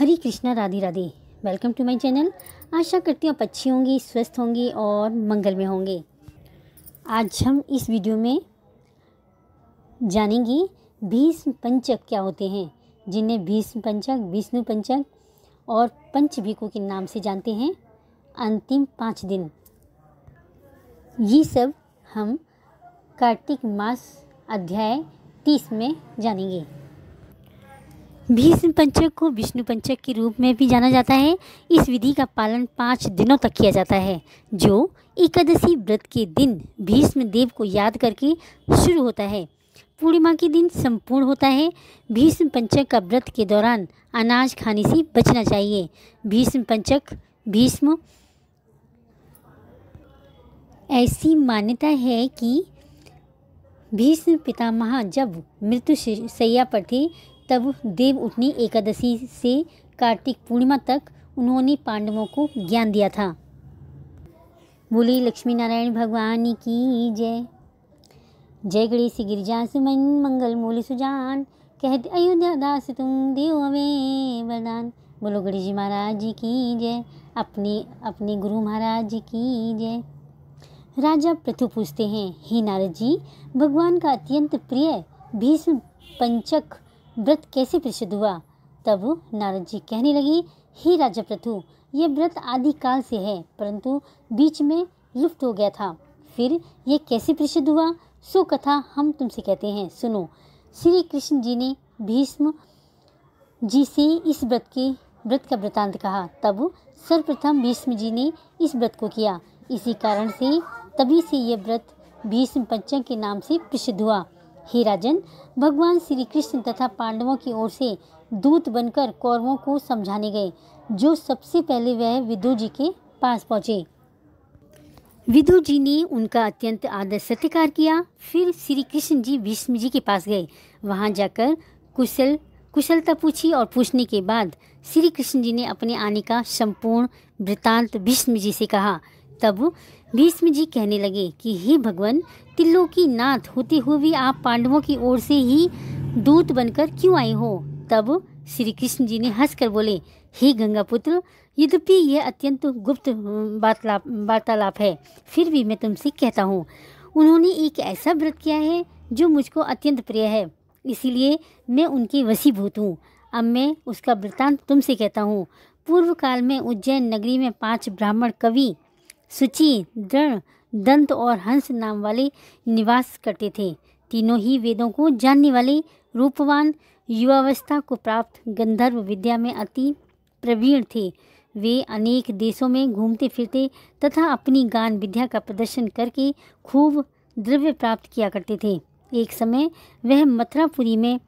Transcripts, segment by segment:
Hari Krishna Radhe Radhe welcome to my channel आशा करती हूँ आप अच्छी होंगी स्वस्थ होंगी और मंगल में होंगे आज हम इस वीडियो में जानेंगे भीष्म पंचक क्या होते हैं जिन्हें भीष्म पंचक विष्णु पंचक और पंचभिकु के नाम से जानते हैं अंतिम पाँच दिन ये सब हम कार्तिक मास अध्याय तीस में जानेंगे भीष्म पंचक को विष्णु पंचक के रूप में भी जाना जाता है इस विधि का पालन पाँच दिनों तक किया जाता है जो एकादशी व्रत के दिन भीष्म देव को याद करके शुरू होता है पूर्णिमा के दिन संपूर्ण होता है भीष्म पंचक का व्रत के दौरान अनाज खाने से बचना चाहिए भीष्म पंचक भीष्म ऐसी मान्यता है कि भीष्म पितामह जब मृत्यु शैया पर थे तब देव उठनी एकादशी से कार्तिक पूर्णिमा तक उन्होंने पांडवों को ज्ञान दिया था बोली लक्ष्मी नारायण भगवान की जय जय गणेश गिरिजा सुमन मंगल मूल सुजान कहते अयोध्या दास तुम देव वरदान बोलो गणेश जी महाराज की जय अपने अपने गुरु महाराज की जय राजा पृथु पूछते हैं हे नारद जी भगवान का अत्यंत प्रिय भीष्म पंचक व्रत कैसे प्रसिद्ध हुआ तब नारद जी कहने लगी हे राजा प्रथु यह व्रत आदिकाल से है परंतु बीच में लुप्त हो गया था फिर यह कैसे प्रसिद्ध हुआ सो कथा हम तुमसे कहते हैं सुनो श्री कृष्ण जी ने भीष्म जी से इस व्रत के व्रत का वृतांत कहा तब सर्वप्रथम भीष्म जी ने इस व्रत को किया इसी कारण से तभी से यह व्रत भीष्म पंचम के नाम से प्रसिद्ध हुआ हे राजन भगवान श्री कृष्ण तथा पांडवों की ओर से दूत बनकर कौरवों को समझाने गए जो सबसे पहले वह विदु जी के पास पहुँचे विदु जी ने उनका अत्यंत आदर सत्कार किया फिर श्री कृष्ण जी भीष्म जी के पास गए वहाँ जाकर कुशल कुशलता पूछी और पूछने के बाद श्री कृष्ण जी ने अपने आने का संपूर्ण वृतांत भीष्म जी से कहा तब भीष्म जी कहने लगे कि हे भगवान तिल्लों की नाथ होते हुए भी आप पांडवों की ओर से ही दूत बनकर क्यों आए हो तब श्री कृष्ण जी ने हंसकर बोले हे गंगा पुत्र यद्यपि यह अत्यंत गुप्त वार्तालाप वार्तालाप है फिर भी मैं तुमसे कहता हूँ उन्होंने एक ऐसा व्रत किया है जो मुझको अत्यंत प्रिय है इसीलिए मैं उनकी वसीभूत हूँ अब मैं उसका वृत्तांत तुमसे कहता हूँ पूर्व काल में उज्जैन नगरी में पांच ब्राह्मण कवि सुचि दृढ़ दंत और हंस नाम वाले निवास करते थे तीनों ही वेदों को जानने वाले रूपवान युवावस्था को प्राप्त गंधर्व विद्या में अति प्रवीण थे वे अनेक देशों में घूमते फिरते तथा अपनी गान विद्या का प्रदर्शन करके खूब द्रव्य प्राप्त किया करते थे एक समय वह मथुरापुरी में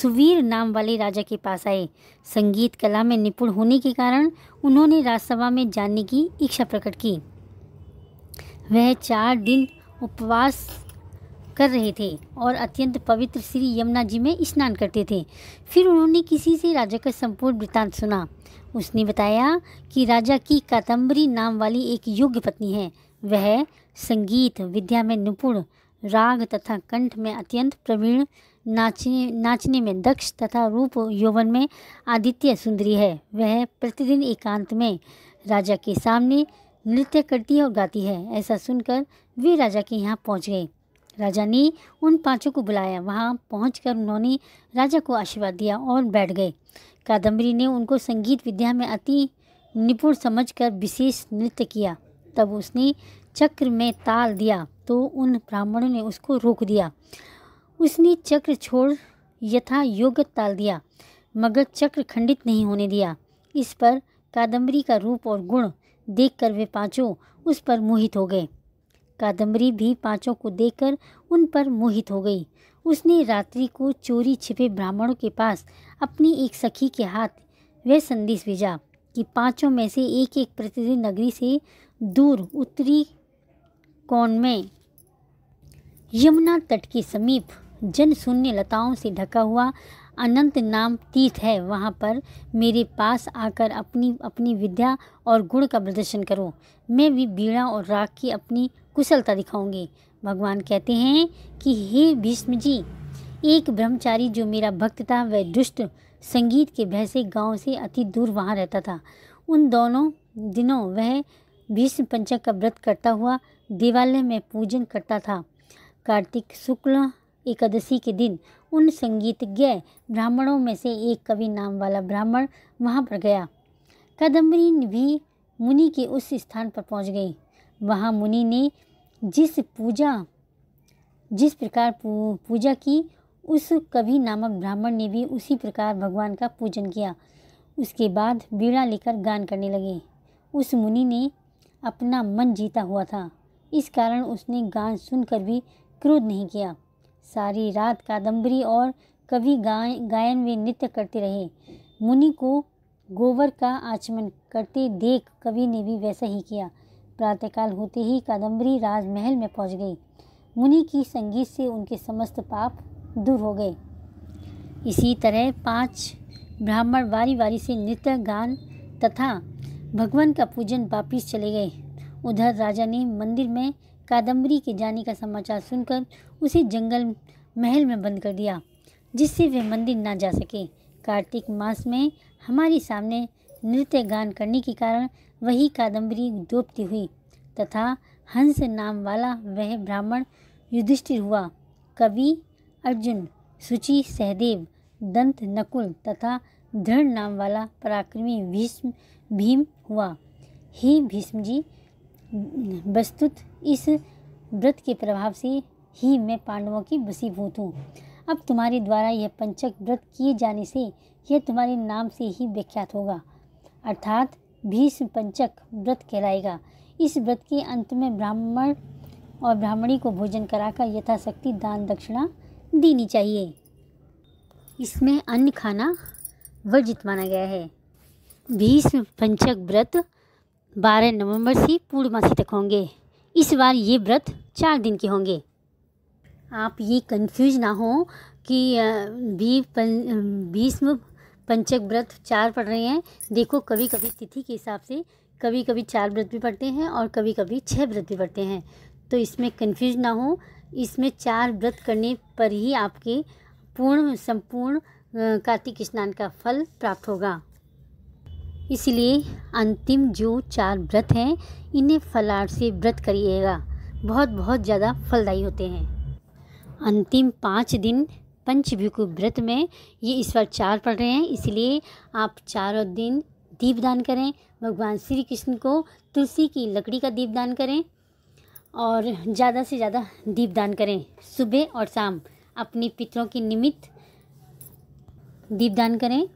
सुवीर नाम वाले राजा के पास आए संगीत कला में निपुण होने के कारण उन्होंने राजसभा में जानने की इच्छा प्रकट की वह चार दिन उपवास कर रहे थे और अत्यंत पवित्र श्री यमुना जी में स्नान करते थे फिर उन्होंने किसी से राजा का संपूर्ण वृत्तांत सुना उसने बताया कि राजा की कादम्बरी नाम वाली एक योग्य पत्नी है वह संगीत विद्या में निपुण राग तथा कंठ में अत्यंत प्रवीण नाचने नाचने में दक्ष तथा रूप यौवन में आदित्य सुंदरी है वह प्रतिदिन एकांत में राजा के सामने नृत्य करती है और गाती है ऐसा सुनकर वे राजा के यहाँ पहुँच गए राजा ने उन पांचों को बुलाया वहाँ पहुँच उन्होंने राजा को आशीर्वाद दिया और बैठ गए कादम्बरी ने उनको संगीत विद्या में अति निपुण समझकर विशेष नृत्य किया तब उसने चक्र में ताल दिया तो उन ब्राह्मणों ने उसको रोक दिया उसने चक्र छोड़ यथा योग्य ताल दिया मगर चक्र खंडित नहीं होने दिया इस पर कादम्बरी का रूप और गुण देखकर वे पांचों उस पर मोहित हो गए कादम्बरी भी पांचों को देखकर उन पर मोहित हो गई उसने रात्रि को चोरी छिपे ब्राह्मणों के पास अपनी एक सखी के हाथ वह संदेश भेजा कि पांचों में से एक एक प्रतिदिन नगरी से दूर उत्तरी कौन में यमुना तट के समीप जन शून्य लताओं से ढका हुआ अनंत नाम तीर्थ है वहाँ पर मेरे पास आकर अपनी अपनी विद्या और गुण का प्रदर्शन करो मैं भी बीड़ा और राग की अपनी कुशलता दिखाऊंगी भगवान कहते हैं कि हे भीष्म जी एक ब्रह्मचारी जो मेरा भक्त था वह दुष्ट संगीत के भय से गाँव से अति दूर वहाँ रहता था उन दोनों दिनों वह भीष्म पंचक का व्रत करता हुआ देवालय में पूजन करता था कार्तिक शुक्ल एकादशी के दिन उन संगीतज्ञ ब्राह्मणों में से एक कवि नाम वाला ब्राह्मण वहाँ पर गया कदम्बरी भी मुनि के उस स्थान पर पहुँच गई वहाँ मुनि ने जिस पूजा जिस प्रकार पूजा की उस कवि नामक ब्राह्मण ने भी उसी प्रकार भगवान का पूजन किया उसके बाद बीड़ा लेकर गान करने लगे उस मुनि ने अपना मन जीता हुआ था इस कारण उसने गान सुनकर भी क्रोध नहीं किया सारी रात कादम्बरी और कवि गाय गायन में नृत्य करते रहे मुनि को गोबर का आचमन करते देख कवि ने भी वैसा ही किया प्रातःकाल होते ही कादम्बरी राजमहल में पहुंच गई मुनि की संगीत से उनके समस्त पाप दूर हो गए इसी तरह पांच ब्राह्मण बारी बारी से नृत्य गान तथा भगवान का पूजन वापिस चले गए उधर राजा ने मंदिर में कादम्बरी के जाने का समाचार सुनकर उसे जंगल महल में बंद कर दिया जिससे वे मंदिर ना जा सके कार्तिक मास में हमारे सामने नृत्य गान करने के कारण वही कादम्बरी डोबती हुई तथा हंस नाम वाला वह ब्राह्मण युधिष्ठिर हुआ कवि अर्जुन सुचि सहदेव दंत नकुल तथा दृढ़ नाम वाला पराक्रमी भीष्म भीम हुआ ही भीष्म जी वस्तुत इस व्रत के प्रभाव से ही मैं पांडवों की वसीभूत हूँ अब तुम्हारे द्वारा यह पंचक व्रत किए जाने से यह तुम्हारे नाम से ही विख्यात होगा अर्थात भीष्म पंचक व्रत कहलाएगा इस व्रत के अंत में ब्राह्मण और ब्राह्मणी को भोजन कराकर यथाशक्ति दान दक्षिणा देनी चाहिए इसमें अन्न खाना वर्जित माना गया है भीष्म पंचक व्रत बारह नवंबर से पूर्णमासी तक होंगे इस बार ये व्रत चार दिन के होंगे आप ये कंफ्यूज ना हो कि भी पन भीष्म पंचक व्रत चार पढ़ रहे हैं देखो कभी कभी तिथि के हिसाब से कभी कभी चार व्रत भी पढ़ते हैं और कभी कभी छः व्रत भी पढ़ते हैं तो इसमें कंफ्यूज ना हो इसमें चार व्रत करने पर ही आपके पूर्ण संपूर्ण कार्तिक स्नान का फल प्राप्त होगा इसलिए अंतिम जो चार व्रत हैं इन्हें फलाहार से व्रत करिएगा बहुत बहुत ज़्यादा फलदायी होते हैं अंतिम पाँच दिन पंचभिकु व्रत में ये इस बार चार पढ़ रहे हैं इसलिए आप चारों दिन दीपदान करें भगवान श्री कृष्ण को तुलसी की लकड़ी का दीपदान करें और ज़्यादा से ज़्यादा दीपदान करें सुबह और शाम अपने पितरों के निमित्त दीपदान करें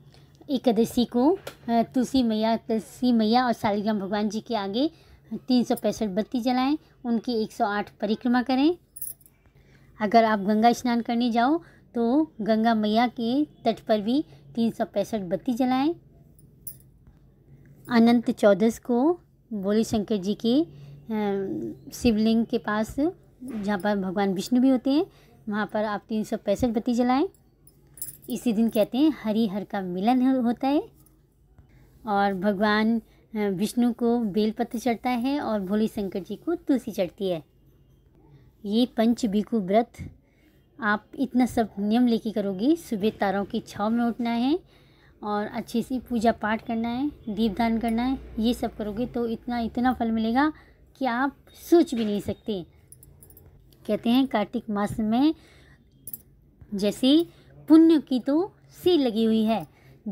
एकादशी को तुलसी मैया तुलसी मैया और सालिग्राम भगवान जी के आगे तीन सौ पैंसठ बत्ती जलाएं उनकी एक सौ आठ परिक्रमा करें अगर आप गंगा स्नान करने जाओ तो गंगा मैया के तट पर भी तीन सौ पैंसठ बत्ती जलाएं अनंत चौदस को भोले शंकर जी के शिवलिंग के पास जहाँ पर भगवान विष्णु भी होते हैं वहाँ पर आप तीन सौ पैंसठ बत्ती जलाएँ इसी दिन कहते हैं हरी हर का मिलन होता है और भगवान विष्णु को बेलपत्र चढ़ता है और भोले शंकर जी को तुलसी चढ़ती है ये पंच बिकु व्रत आप इतना सब नियम लेके करोगे सुबह तारों की छाव में उठना है और अच्छे से पूजा पाठ करना है दीपदान करना है ये सब करोगे तो इतना इतना फल मिलेगा कि आप सोच भी नहीं सकते कहते हैं कार्तिक मास में जैसे पुण्य की तो सी लगी हुई है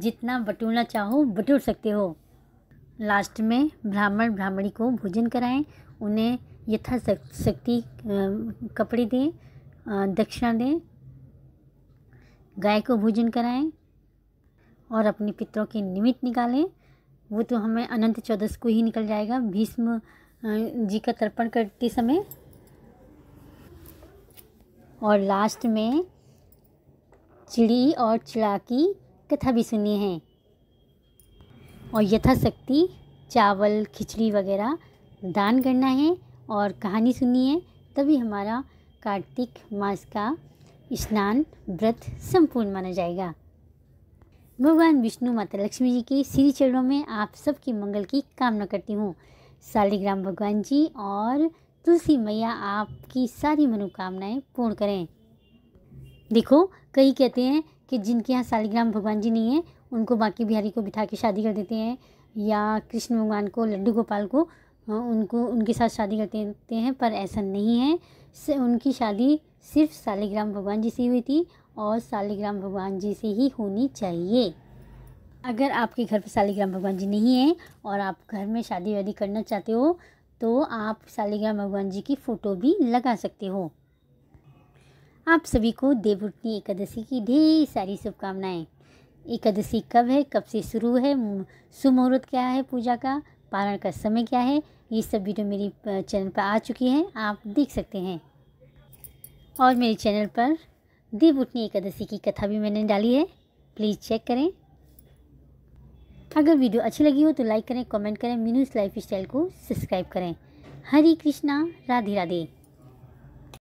जितना बटोरना चाहो बटोर सकते हो लास्ट में ब्राह्मण ब्राह्मणी को भोजन कराएं उन्हें यथाशक्ति कपड़े दें दक्षिणा दें गाय को भोजन कराएं और अपने पितरों के निमित्त निकालें वो तो हमें अनंत चौदस को ही निकल जाएगा भीष्म जी का तर्पण करते समय और लास्ट में चिड़ी और चिड़ा की कथा भी सुनी है और यथाशक्ति चावल खिचड़ी वगैरह दान करना है और कहानी सुननी है तभी हमारा कार्तिक मास का स्नान व्रत संपूर्ण माना जाएगा भगवान विष्णु माता लक्ष्मी जी के श्री चरणों में आप सबकी मंगल की कामना करती हूँ शालिग्राम भगवान जी और तुलसी मैया आपकी सारी मनोकामनाएं पूर्ण करें देखो कई कहते हैं कि जिनके यहाँ शालिग्राम भगवान जी नहीं है उनको बाकी बिहारी को बिठा के शादी कर देते हैं या कृष्ण भगवान को लड्डू गोपाल को हाँ, उनको उनके साथ शादी कर देते हैं पर ऐसा नहीं है उनकी शादी सिर्फ शालिग्राम भगवान जी से हुई थी और शालिग्राम भगवान जी से ही होनी चाहिए अगर आपके घर पर शालिग्राम भगवान जी नहीं है और आप घर में शादी वादी करना चाहते हो तो आप शालिग्राम भगवान जी की फ़ोटो भी लगा सकते हो आप सभी को देवउठनी एकादशी की ढेर सारी शुभकामनाएं एकादशी कब है कब से शुरू है शुभ मुहूर्त क्या है पूजा का पारण का समय क्या है ये सब वीडियो मेरी चैनल पर आ चुकी हैं आप देख सकते हैं और मेरे चैनल पर उठनी एकादशी की कथा भी मैंने डाली है प्लीज़ चेक करें अगर वीडियो अच्छी लगी हो तो लाइक करें कमेंट करें मीनूस लाइफ स्टाइल को सब्सक्राइब करें हरी कृष्णा राधे राधे